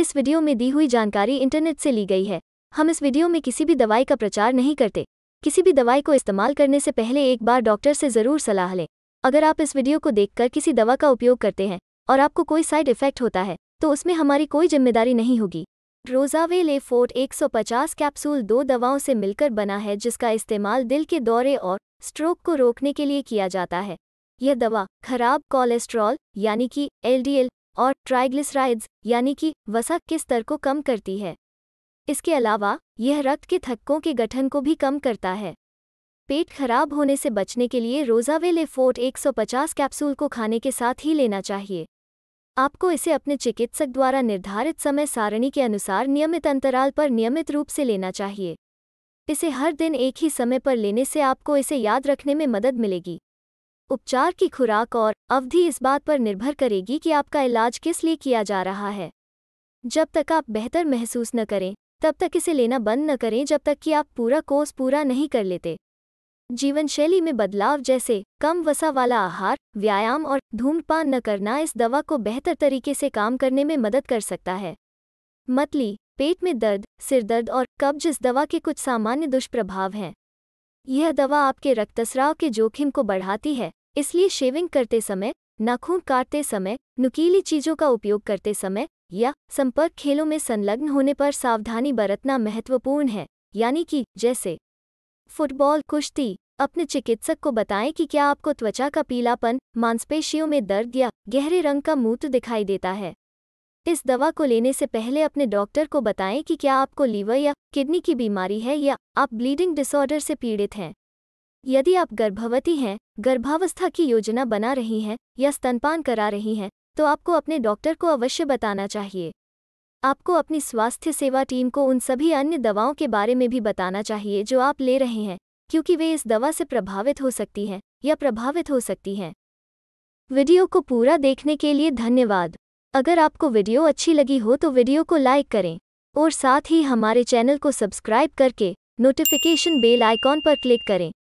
इस वीडियो में दी हुई जानकारी इंटरनेट से ली गई है हम इस वीडियो में किसी भी दवाई का प्रचार नहीं करते किसी भी दवाई को इस्तेमाल करने से पहले एक बार डॉक्टर से ज़रूर सलाह लें अगर आप इस वीडियो को देखकर किसी दवा का उपयोग करते हैं और आपको कोई साइड इफेक्ट होता है तो उसमें हमारी कोई जिम्मेदारी नहीं होगी रोजावेल ए फोर्ट एक कैप्सूल दो दवाओं से मिलकर बना है जिसका इस्तेमाल दिल के दौरे और स्ट्रोक को रोकने के लिए किया जाता है यह दवा खराब कोलेस्ट्रॉल यानी कि एलडीएल और ट्राइग्लिसराइड्स यानी कि वसा के स्तर को कम करती है इसके अलावा यह रक्त के थक्कों के गठन को भी कम करता है पेट खराब होने से बचने के लिए रोजावेले फोर्ट 150 कैप्सूल को खाने के साथ ही लेना चाहिए आपको इसे अपने चिकित्सक द्वारा निर्धारित समय सारणी के अनुसार नियमित अंतराल पर नियमित रूप से लेना चाहिए इसे हर दिन एक ही समय पर लेने से आपको इसे याद रखने में मदद मिलेगी उपचार की खुराक और अवधि इस बात पर निर्भर करेगी कि आपका इलाज किस लिए किया जा रहा है जब तक आप बेहतर महसूस न करें तब तक इसे लेना बंद न करें जब तक कि आप पूरा कोर्स पूरा नहीं कर लेते जीवनशैली में बदलाव जैसे कम वसा वाला आहार व्यायाम और धूम्रपान न करना इस दवा को बेहतर तरीके से काम करने में मदद कर सकता है मतली पेट में दर्द सिरदर्द और कब्ज इस दवा के कुछ सामान्य दुष्प्रभाव हैं यह दवा आपके रक्तस्राव के जोखिम को बढ़ाती है इसलिए शेविंग करते समय नाखून काटते समय नुकीली चीजों का उपयोग करते समय या संपर्क खेलों में संलग्न होने पर सावधानी बरतना महत्वपूर्ण है यानी कि जैसे फुटबॉल कुश्ती अपने चिकित्सक को बताएं कि क्या आपको त्वचा का पीलापन मांसपेशियों में दर्द या गहरे रंग का मूत्र दिखाई देता है इस दवा को लेने से पहले अपने डॉक्टर को बताएं कि क्या आपको लीवर या किडनी की बीमारी है या आप ब्लीडिंग डिसऑर्डर से पीड़ित हैं यदि आप गर्भवती हैं गर्भावस्था की योजना बना रही हैं या स्तनपान करा रही हैं तो आपको अपने डॉक्टर को अवश्य बताना चाहिए आपको अपनी स्वास्थ्य सेवा टीम को उन सभी अन्य दवाओं के बारे में भी बताना चाहिए जो आप ले रहे हैं क्योंकि वे इस दवा से प्रभावित हो सकती हैं या प्रभावित हो सकती हैं वीडियो को पूरा देखने के लिए धन्यवाद अगर आपको वीडियो अच्छी लगी हो तो वीडियो को लाइक करें और साथ ही हमारे चैनल को सब्सक्राइब करके नोटिफिकेशन बेल आइकॉन पर क्लिक करें